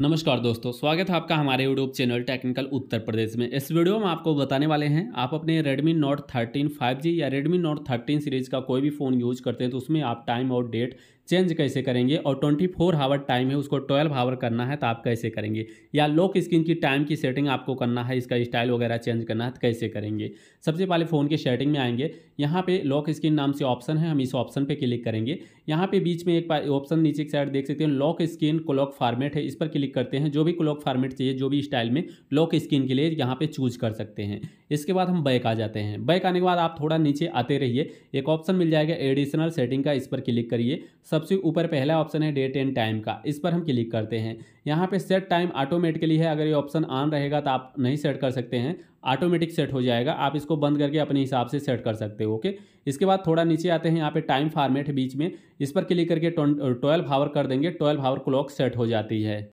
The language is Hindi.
नमस्कार दोस्तों स्वागत है आपका हमारे YouTube channel technical Uttar Pradesh में इस वीडियो में आपको बताने वाले हैं आप अपने Redmi Note 13 5G या Redmi Note 13 सीरीज़ का कोई भी फ़ोन यूज करते हैं तो उसमें आप टाइम और डेट चेंज कैसे करेंगे और 24 फोर हावर टाइम है उसको 12 हावर करना है तो आप कैसे करेंगे या लॉक स्क्रीन की टाइम की सेटिंग आपको करना है इसका स्टाइल वगैरह चेंज करना है तो कैसे करेंगे सबसे पहले फ़ोन की सेटिंग में आएंगे यहाँ पे लॉक स्क्रीन नाम से ऑप्शन है हम इस ऑप्शन पर क्लिक करेंगे यहाँ पे बीच में एक ऑप्शन नीचे की साइड देख सकते हैं लॉक स्क्रीन क्लॉक फार्मेट है इस पर क्लिक करते हैं जो भी क्लॉक फार्मेट चाहिए जो भी स्टाइल में लॉक स्क्रीन के लिए यहाँ पर चूज कर सकते हैं इसके बाद हम बैक आ जाते हैं बैक आने के बाद आप थोड़ा नीचे आते रहिए एक ऑप्शन मिल जाएगा एडिशनल सेटिंग का इस पर क्लिक करिए सबसे ऊपर पहला ऑप्शन है डेट एंड टाइम का इस पर हम क्लिक करते हैं यहाँ पे सेट टाइम ऑटोमेटिकली है अगर ये ऑप्शन ऑन रहेगा तो आप नहीं सेट कर सकते हैं ऑटोमेटिक सेट हो जाएगा आप इसको बंद करके अपने हिसाब से सेट कर सकते हो ओके इसके बाद थोड़ा नीचे आते हैं यहाँ पे टाइम फार्मेट बीच में इस पर क्लिक करके ट्वेल्व आवर कर देंगे ट्वेल्व आवर क्लॉक सेट हो जाती है